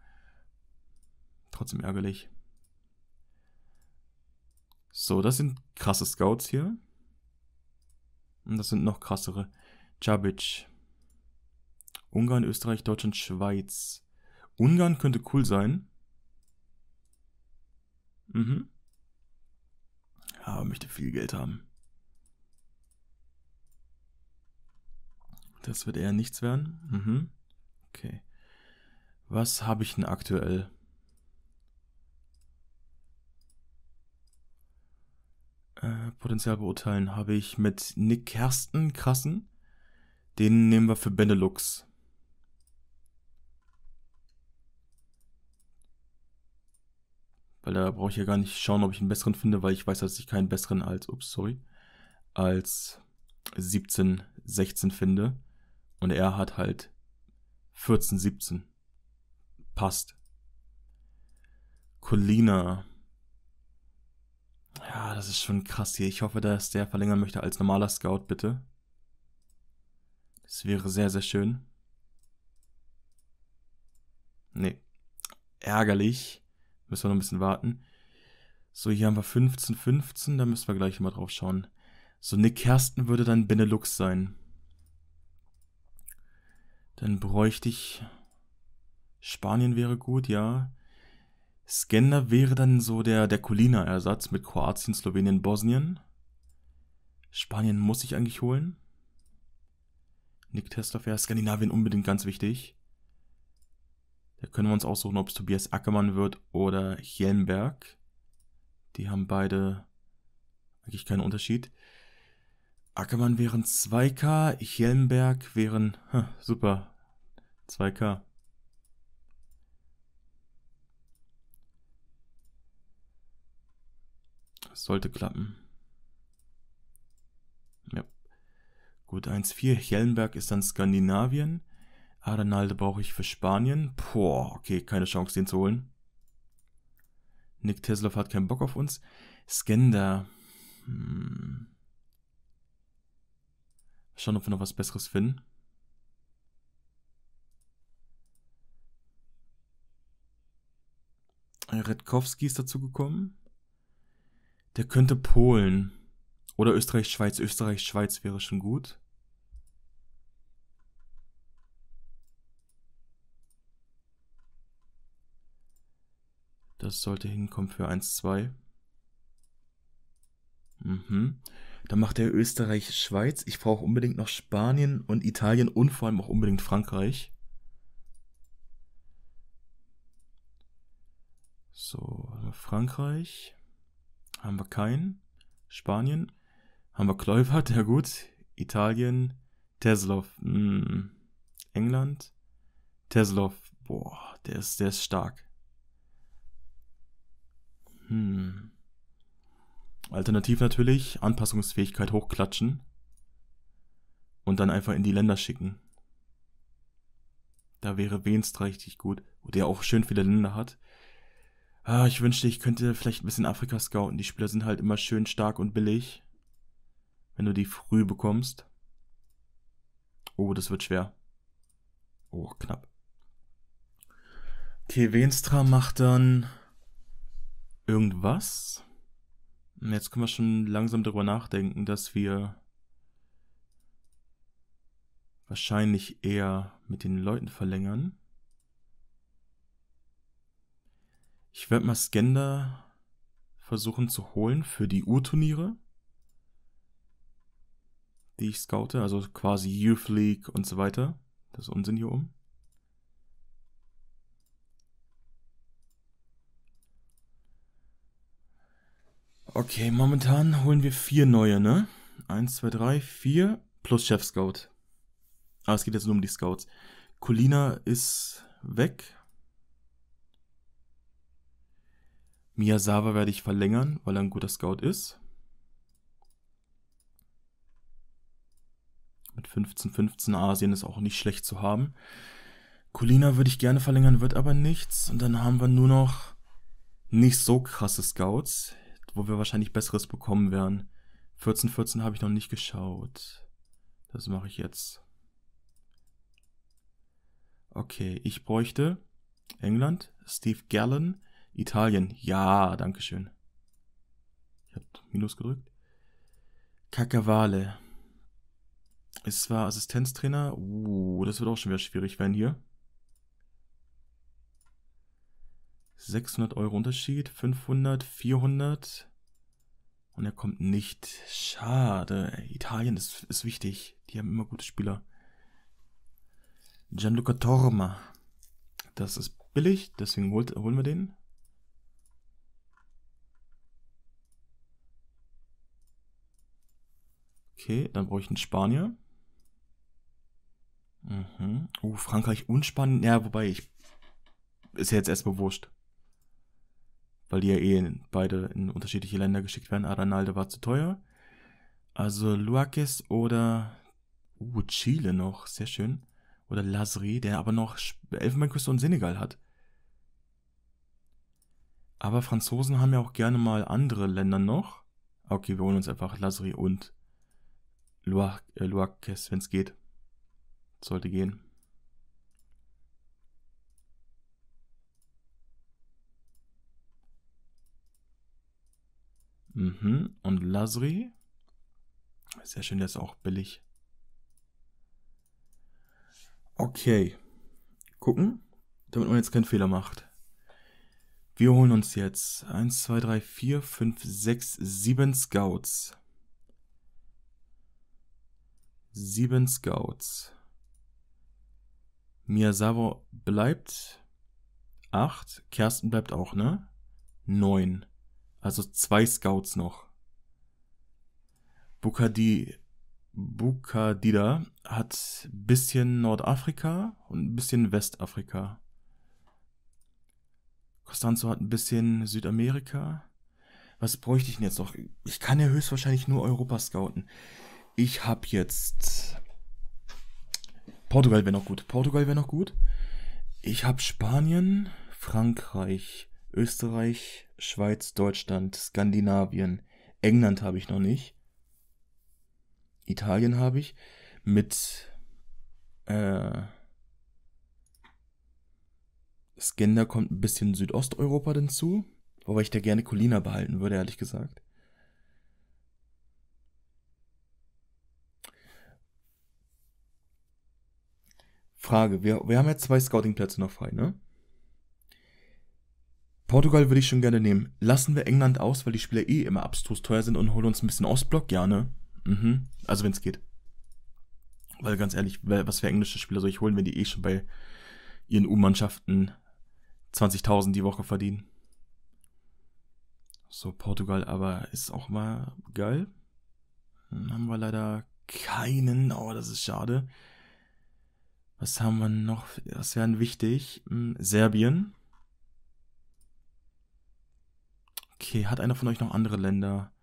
Trotzdem ärgerlich. So, das sind krasse Scouts hier. Und das sind noch krassere. Jabic. Ungarn, Österreich, Deutschland, Schweiz. Ungarn könnte cool sein. Mhm. Aber möchte viel Geld haben. Das wird eher nichts werden. Mhm. Okay. Was habe ich denn aktuell? Äh, Potenzial beurteilen habe ich mit Nick Kersten krassen. Den nehmen wir für Benelux. Weil da brauche ich ja gar nicht schauen, ob ich einen besseren finde, weil ich weiß, dass ich keinen besseren als, ups, sorry, als 17, 16 finde. Und er hat halt 14, 17. Passt. Colina. Ja, das ist schon krass hier. Ich hoffe, dass der verlängern möchte als normaler Scout, bitte. Das wäre sehr, sehr schön. Nee. Ärgerlich. Müssen wir noch ein bisschen warten. So, hier haben wir 15, 15. Da müssen wir gleich mal drauf schauen. So, Nick Kersten würde dann Benelux sein. Dann bräuchte ich. Spanien wäre gut, ja. Skender wäre dann so der, der Colina-Ersatz mit Kroatien, Slowenien, Bosnien. Spanien muss ich eigentlich holen. Nick Tesla ja, Skandinavien unbedingt ganz wichtig. Da können wir uns aussuchen, ob es Tobias Ackermann wird oder Hjelmberg. Die haben beide eigentlich keinen Unterschied. Ackermann wären 2K, Hjelmberg wären, huh, hm, super, 2K. Das sollte klappen. Ja. Gut, 1-4, Hjelmberg ist dann Skandinavien. Adenalde brauche ich für Spanien. Boah, okay, keine Chance, den zu holen. Nick Tesla hat keinen Bock auf uns. Skender. Hm. Schauen, ob wir noch was Besseres finden. Redkowski ist dazu gekommen. Der könnte Polen. Oder Österreich-Schweiz. Österreich-Schweiz wäre schon gut. Das sollte hinkommen für 1, 2. Mhm. Dann macht er Österreich, Schweiz. Ich brauche unbedingt noch Spanien und Italien und vor allem auch unbedingt Frankreich. So, also Frankreich. Haben wir keinen. Spanien. Haben wir Kleubert, ja gut. Italien. Teslov. Hm. England. Teslov. Boah, der ist, der ist stark. Hm. Alternativ natürlich Anpassungsfähigkeit hochklatschen und dann einfach in die Länder schicken. Da wäre Wenst richtig gut, wo der auch schön viele Länder hat. Ah, ich wünschte, ich könnte vielleicht ein bisschen Afrika scouten. Die Spieler sind halt immer schön stark und billig, wenn du die früh bekommst. Oh, das wird schwer. Oh, knapp. Okay, Wenstra macht dann irgendwas. Jetzt können wir schon langsam darüber nachdenken, dass wir wahrscheinlich eher mit den Leuten verlängern. Ich werde mal Skender versuchen zu holen für die Urturniere, die ich scoute, also quasi Youth League und so weiter. Das ist Unsinn hier oben. Okay, momentan holen wir vier neue, ne? Eins, zwei, drei, vier plus Chef Scout. Ah, es geht jetzt nur um die Scouts. Colina ist weg. Miyazawa werde ich verlängern, weil er ein guter Scout ist. Mit 15, 15 Asien ist auch nicht schlecht zu haben. Colina würde ich gerne verlängern, wird aber nichts. Und dann haben wir nur noch nicht so krasse Scouts wo wir wahrscheinlich Besseres bekommen werden. 1414 habe ich noch nicht geschaut. Das mache ich jetzt. Okay, ich bräuchte England, Steve Gallen, Italien. Ja, danke schön. Ich habe Minus gedrückt. Kakavale. Ist zwar Assistenztrainer. Uh, das wird auch schon wieder schwierig werden hier. 600 Euro Unterschied, 500, 400. Und er kommt nicht. Schade. Italien ist, ist wichtig. Die haben immer gute Spieler. Gianluca Torma. Das ist billig, deswegen holt, holen wir den. Okay, dann brauche ich einen Spanier. Mhm. Oh, Frankreich und Spanien. Ja, wobei ich. Ist ja jetzt erstmal wurscht weil die ja eh beide in unterschiedliche Länder geschickt werden. Aranaldo war zu teuer. Also Luakes oder uh, Chile noch, sehr schön. Oder Lazri, der aber noch Elfenbeinküste und Senegal hat. Aber Franzosen haben ja auch gerne mal andere Länder noch. Okay, wir holen uns einfach Lazri und äh, Luakes, wenn es geht. Sollte gehen. Mhm. Und Lazri. Sehr schön, der ist auch billig. Okay. Gucken, damit man jetzt keinen Fehler macht. Wir holen uns jetzt 1, 2, 3, 4, 5, 6, 7 Scouts. 7 Scouts. Miyazawa bleibt. 8. Kersten bleibt auch, ne? 9 also zwei Scouts noch. Bukadi, Bukadida hat ein bisschen Nordafrika und ein bisschen Westafrika. Costanzo hat ein bisschen Südamerika. Was bräuchte ich denn jetzt noch? Ich kann ja höchstwahrscheinlich nur Europa scouten. Ich habe jetzt... Portugal wäre noch gut. Portugal wäre noch gut. Ich habe Spanien, Frankreich, Österreich, Schweiz, Deutschland, Skandinavien, England habe ich noch nicht. Italien habe ich. Mit äh, Skender kommt ein bisschen Südosteuropa hinzu. Wobei ich da gerne Colina behalten würde, ehrlich gesagt. Frage, wir, wir haben ja zwei Scouting-Plätze noch frei, ne? Portugal würde ich schon gerne nehmen. Lassen wir England aus, weil die Spieler eh immer abstrus teuer sind und holen uns ein bisschen Ostblock, ja, ne? Mhm. Also wenn es geht. Weil ganz ehrlich, was für englische Spieler soll ich holen, wenn die eh schon bei ihren U-Mannschaften 20.000 die Woche verdienen? So, Portugal aber ist auch mal geil. Dann haben wir leider keinen, aber oh, das ist schade. Was haben wir noch? Was wären wichtig? Hm, Serbien. Okay, hat einer von euch noch andere Länder?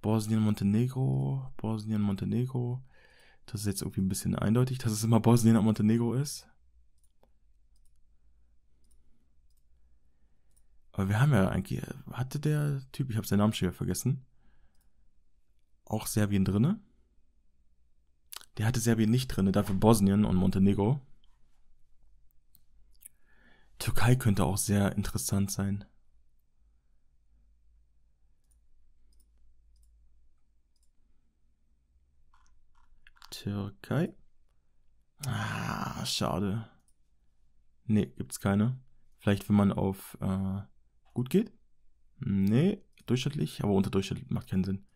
Bosnien, Montenegro, Bosnien, Montenegro. Das ist jetzt irgendwie ein bisschen eindeutig, dass es immer Bosnien und Montenegro ist. Aber wir haben ja eigentlich, hatte der Typ, ich habe seinen Namen schon wieder vergessen, auch Serbien drinne? Der hatte Serbien nicht drinne, dafür Bosnien und Montenegro. Türkei könnte auch sehr interessant sein. Türkei. Ah, schade. Nee, gibt's keine. Vielleicht, wenn man auf äh, gut geht? Nee, durchschnittlich, aber unterdurchschnittlich macht keinen Sinn.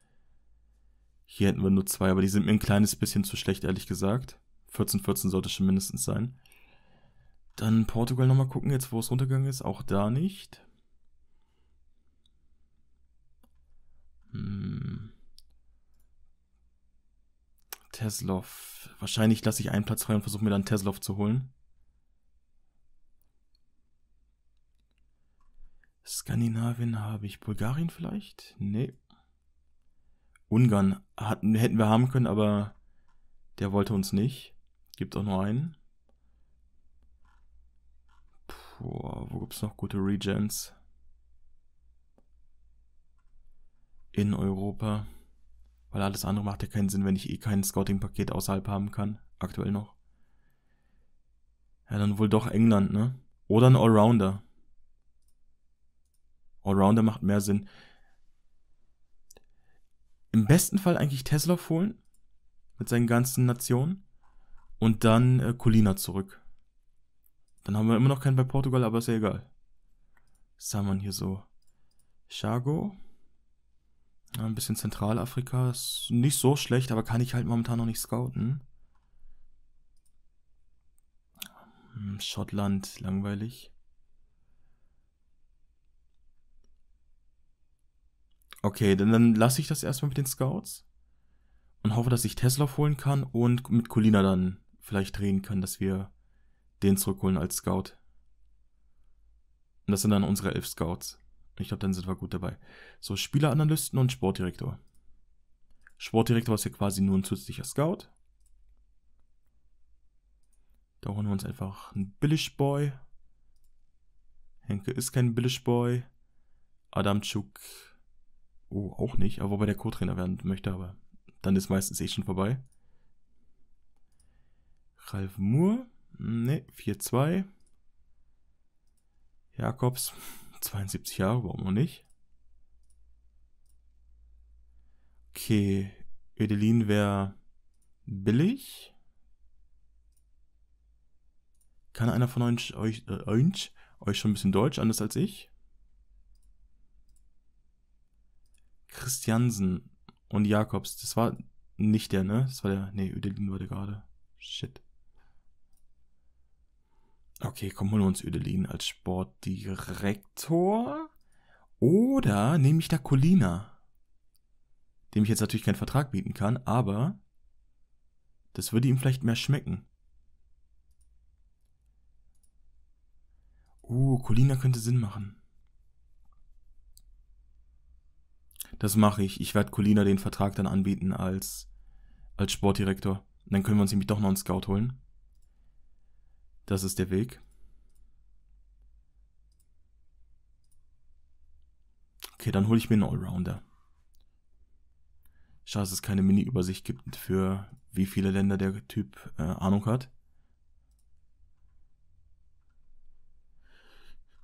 Hier hätten wir nur zwei, aber die sind mir ein kleines bisschen zu schlecht, ehrlich gesagt. 14, 14 sollte schon mindestens sein. Dann Portugal nochmal gucken, jetzt wo es runtergegangen ist. Auch da nicht. Hm. Teslov. Wahrscheinlich lasse ich einen Platz frei und versuche mir dann Teslov zu holen. Skandinavien habe ich. Bulgarien vielleicht? Nee. Ungarn hatten, hätten wir haben können, aber der wollte uns nicht. Gibt auch nur einen. Boah, wo gibt es noch gute Regents? In Europa weil alles andere macht ja keinen Sinn, wenn ich eh kein Scouting-Paket außerhalb haben kann, aktuell noch. Ja, dann wohl doch England, ne? Oder ein Allrounder. Allrounder macht mehr Sinn. Im besten Fall eigentlich Tesla holen mit seinen ganzen Nationen und dann äh, Colina zurück. Dann haben wir immer noch keinen bei Portugal, aber ist ja egal. Was haben wir hier so? Chago? Ja, ein bisschen Zentralafrika ist nicht so schlecht, aber kann ich halt momentan noch nicht scouten. Hm, Schottland, langweilig. Okay, dann, dann lasse ich das erstmal mit den Scouts und hoffe, dass ich Tesla holen kann und mit Colina dann vielleicht drehen kann, dass wir den zurückholen als Scout. Und das sind dann unsere elf Scouts. Ich glaube, dann sind wir gut dabei. So, Spieleranalysten und Sportdirektor. Sportdirektor ist ja quasi nur ein zusätzlicher Scout. Da holen wir uns einfach einen Billish Boy. Henke ist kein Billish Billigboy. Adamczuk oh, auch nicht, aber wobei der Co-Trainer werden möchte, aber dann ist meistens eh schon vorbei. Ralf Moore, ne, 4-2. Jakobs, 72 Jahre, warum noch nicht? Okay, Ödelin wäre billig. Kann einer von euch, euch, äh, euch schon ein bisschen Deutsch, anders als ich? Christiansen und Jakobs, das war nicht der, ne? Das war der, ne, Ödelin war der gerade. Shit. Okay, komm, holen wir uns Ödelin als Sportdirektor. Oder nehme ich da Colina, dem ich jetzt natürlich keinen Vertrag bieten kann, aber das würde ihm vielleicht mehr schmecken. Uh, Colina könnte Sinn machen. Das mache ich. Ich werde Colina den Vertrag dann anbieten als, als Sportdirektor. dann können wir uns nämlich doch noch einen Scout holen. Das ist der Weg. Okay, dann hole ich mir einen Allrounder. Schade, dass es keine Mini-Übersicht gibt, für wie viele Länder der Typ äh, Ahnung hat.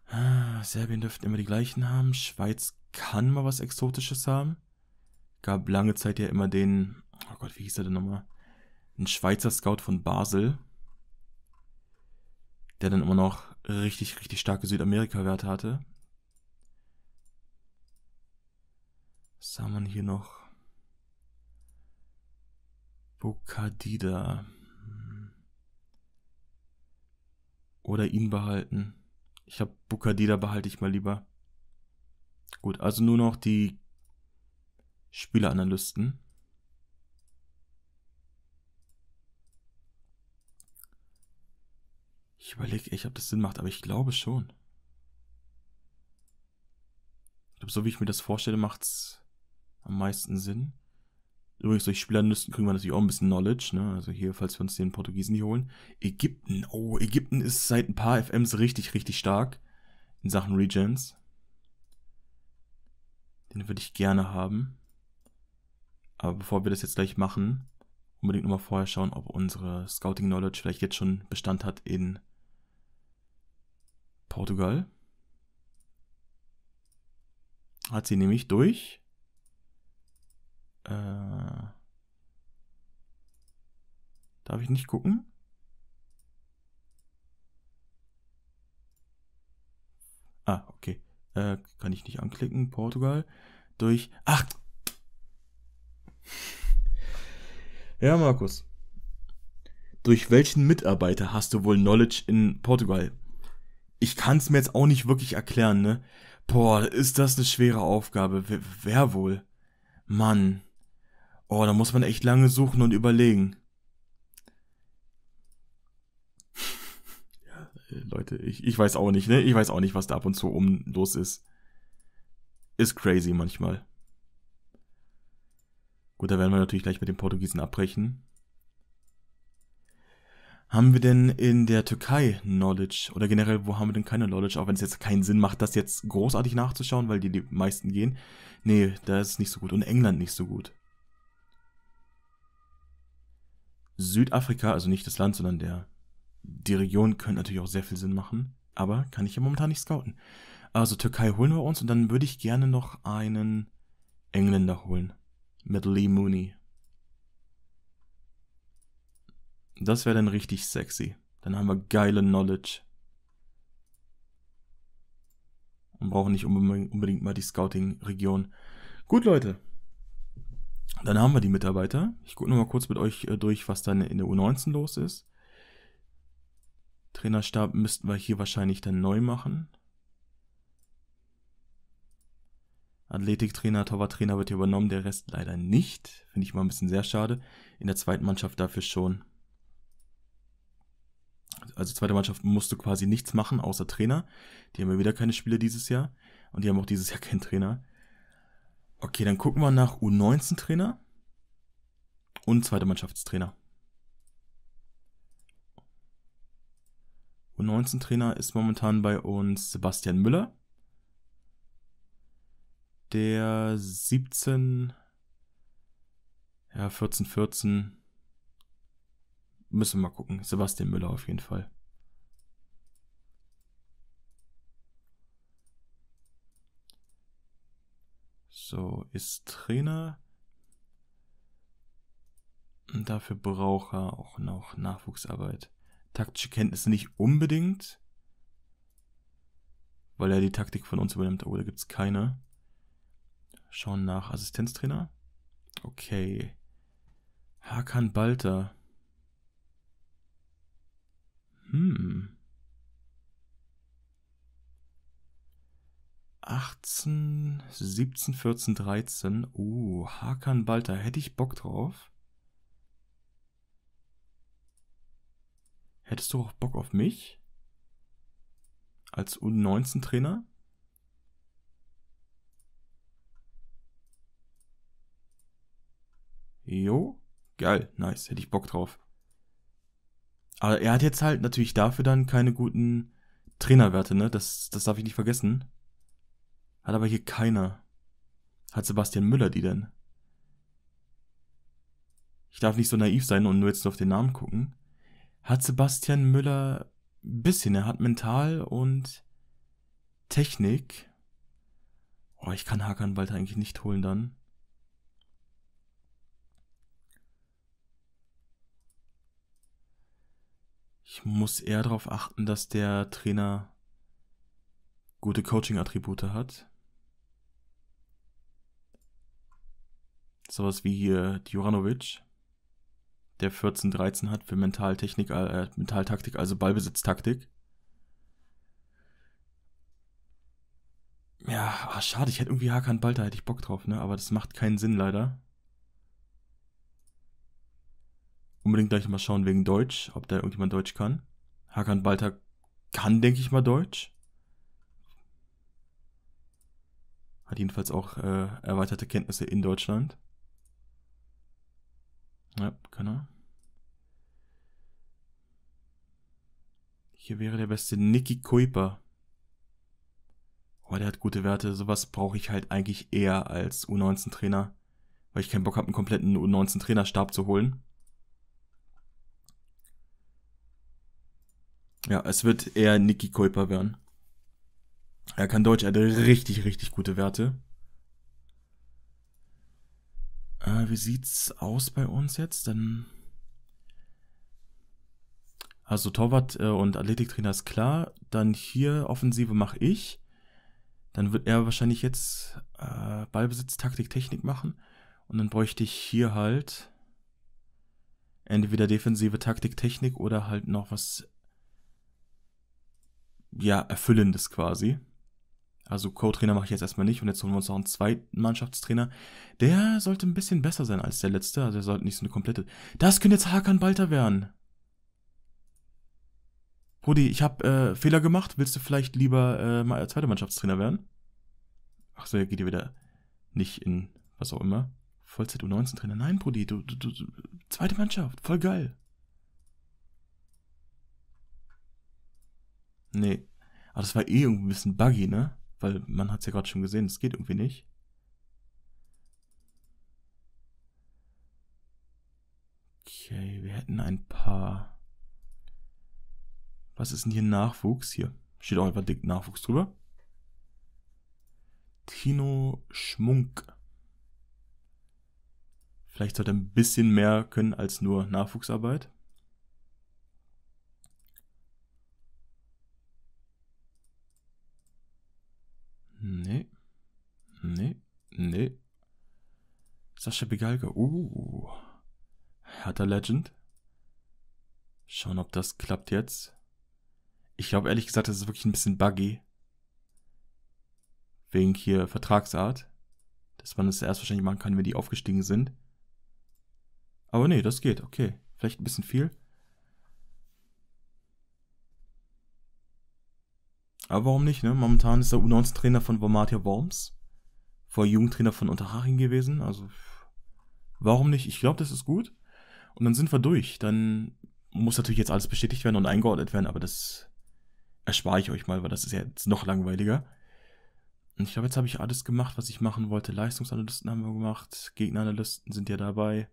Ah, Serbien dürften immer die gleichen haben. Schweiz kann mal was Exotisches haben. Gab lange Zeit ja immer den, oh Gott, wie hieß er denn nochmal? Ein Schweizer Scout von Basel der dann immer noch richtig, richtig starke Südamerika-Werte hatte. Was sah man hier noch? Bocadida. Oder ihn behalten. Ich habe Bocadida behalte ich mal lieber. Gut, also nur noch die Spieleranalysten. Ich überlege echt, ob das Sinn macht, aber ich glaube schon. Ich glaube, so wie ich mir das vorstelle, macht es am meisten Sinn. Übrigens, durch Spielerlisten kriegen wir natürlich auch ein bisschen Knowledge, ne? Also hier, falls wir uns den Portugiesen hier holen. Ägypten, oh, Ägypten ist seit ein paar FMs richtig, richtig stark in Sachen Regens. Den würde ich gerne haben. Aber bevor wir das jetzt gleich machen, unbedingt nochmal vorher schauen, ob unsere Scouting Knowledge vielleicht jetzt schon Bestand hat in Portugal. Hat sie nämlich durch. Äh, darf ich nicht gucken? Ah, okay. Äh, kann ich nicht anklicken. Portugal. Durch. Ach! Ja, Markus. Durch welchen Mitarbeiter hast du wohl Knowledge in Portugal? ich kann es mir jetzt auch nicht wirklich erklären, ne? Boah, ist das eine schwere Aufgabe. W wer wohl? Mann. Oh, da muss man echt lange suchen und überlegen. ja, äh, Leute, ich, ich weiß auch nicht, ne? Ich weiß auch nicht, was da ab und zu um los ist. Ist crazy manchmal. Gut, da werden wir natürlich gleich mit den Portugiesen abbrechen. Haben wir denn in der Türkei Knowledge oder generell, wo haben wir denn keine Knowledge, auch wenn es jetzt keinen Sinn macht, das jetzt großartig nachzuschauen, weil die die meisten gehen? Nee, da ist es nicht so gut und England nicht so gut. Südafrika, also nicht das Land, sondern der, die Region könnte natürlich auch sehr viel Sinn machen, aber kann ich ja momentan nicht scouten. Also Türkei holen wir uns und dann würde ich gerne noch einen Engländer holen. Medley Mooney. Das wäre dann richtig sexy. Dann haben wir geile Knowledge. Und brauchen nicht unbedingt mal die Scouting-Region. Gut, Leute. Dann haben wir die Mitarbeiter. Ich gucke nochmal kurz mit euch äh, durch, was dann in der U19 los ist. Trainerstab müssten wir hier wahrscheinlich dann neu machen. Athletiktrainer, Torwarttrainer wird hier übernommen, der Rest leider nicht. Finde ich mal ein bisschen sehr schade. In der zweiten Mannschaft dafür schon also zweite Mannschaft musste quasi nichts machen, außer Trainer. Die haben ja wieder keine Spiele dieses Jahr. Und die haben auch dieses Jahr keinen Trainer. Okay, dann gucken wir nach U19-Trainer und zweite Mannschaftstrainer. U19-Trainer ist momentan bei uns Sebastian Müller, der 17, ja, 14, 14 müssen wir mal gucken. Sebastian Müller auf jeden Fall. So, ist Trainer. Und dafür braucht er auch noch Nachwuchsarbeit. Taktische Kenntnisse nicht unbedingt. Weil er die Taktik von uns übernimmt. Oh, da gibt es keine. Schauen nach Assistenztrainer. Okay. Hakan Balter. Hm. 18, 17, 14, 13. Uh, Hakan Balter. Hätte ich Bock drauf? Hättest du auch Bock auf mich? Als U19-Trainer? Jo, geil, nice, hätte ich Bock drauf. Aber er hat jetzt halt natürlich dafür dann keine guten Trainerwerte, ne? Das, das darf ich nicht vergessen. Hat aber hier keiner. Hat Sebastian Müller die denn? Ich darf nicht so naiv sein und nur jetzt nur auf den Namen gucken. Hat Sebastian Müller ein bisschen, er hat mental und Technik. Oh, ich kann Hakan Walter eigentlich nicht holen dann. ich muss eher darauf achten, dass der Trainer gute Coaching-Attribute hat. Sowas wie hier Djuranovic, der 14-13 hat für Mentaltechnik, äh, Mentaltaktik, also Ballbesitztaktik. Ja, ach, schade, ich hätte irgendwie Hakan Balta, hätte ich Bock drauf, ne? Aber das macht keinen Sinn leider. unbedingt gleich mal schauen wegen Deutsch, ob da irgendjemand Deutsch kann. Hakan Balta kann, denke ich mal, Deutsch. Hat jedenfalls auch äh, erweiterte Kenntnisse in Deutschland. Ja, kann genau. er. Hier wäre der beste Nicky Kuiper. Boah, der hat gute Werte. Sowas brauche ich halt eigentlich eher als U19-Trainer. Weil ich keinen Bock habe, einen kompletten U19-Trainerstab zu holen. Ja, es wird eher Niki Kuiper werden. Er kann Deutsch, er hat richtig, richtig gute Werte. Äh, wie sieht's aus bei uns jetzt? Dann. Also Torwart äh, und Athletiktrainer ist klar. Dann hier Offensive mache ich. Dann wird er wahrscheinlich jetzt äh, Ballbesitz, Taktik, Technik machen. Und dann bräuchte ich hier halt entweder defensive Taktik, Technik oder halt noch was ja, Erfüllendes quasi. Also Co-Trainer mache ich jetzt erstmal nicht und jetzt holen wir uns noch einen zweiten Mannschaftstrainer. Der sollte ein bisschen besser sein als der letzte, also er sollte nicht so eine komplette... Das könnte jetzt Hakan Balter werden. Rudi, ich habe äh, Fehler gemacht. Willst du vielleicht lieber äh, mal zweiter Mannschaftstrainer werden? Achso, er geht ja wieder nicht in was auch immer. Vollzeit U19-Trainer. Nein, Brudi, du, du, du, zweite Mannschaft. Voll geil. Nee. Aber das war eh irgendwie ein bisschen buggy, ne? Weil man hat es ja gerade schon gesehen, es geht irgendwie nicht. Okay, wir hätten ein paar. Was ist denn hier Nachwuchs? Hier steht auch einfach dick Nachwuchs drüber. Tino Schmunk. Vielleicht sollte er ein bisschen mehr können als nur Nachwuchsarbeit. Nee. Sascha Begalga. Uh. Hertha Legend. Schauen, ob das klappt jetzt. Ich glaube ehrlich gesagt, das ist wirklich ein bisschen buggy. Wegen hier Vertragsart. Dass man das erst wahrscheinlich machen kann, wenn die aufgestiegen sind. Aber nee, das geht. Okay. Vielleicht ein bisschen viel. Aber warum nicht, ne? Momentan ist der U19-Trainer von Wormatia Worms vorher Jugendtrainer von Unterhaching gewesen. Also warum nicht? Ich glaube, das ist gut. Und dann sind wir durch. Dann muss natürlich jetzt alles bestätigt werden und eingeordnet werden, aber das erspare ich euch mal, weil das ist ja jetzt noch langweiliger. Und ich glaube, jetzt habe ich alles gemacht, was ich machen wollte. Leistungsanalysten haben wir gemacht, Gegneranalysten sind ja dabei.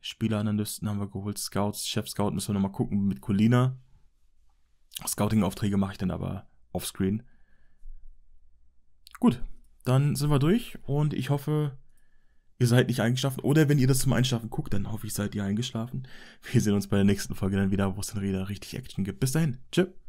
Spieleranalysten haben wir geholt, Scouts, Chef-Scout müssen wir nochmal gucken mit Colina. Scouting-Aufträge mache ich dann aber offscreen. Gut, dann sind wir durch und ich hoffe, ihr seid nicht eingeschlafen. Oder wenn ihr das zum Einschlafen guckt, dann hoffe ich, seid ihr eingeschlafen. Wir sehen uns bei der nächsten Folge dann wieder, wo es dann wieder richtig Action gibt. Bis dahin, tschüss.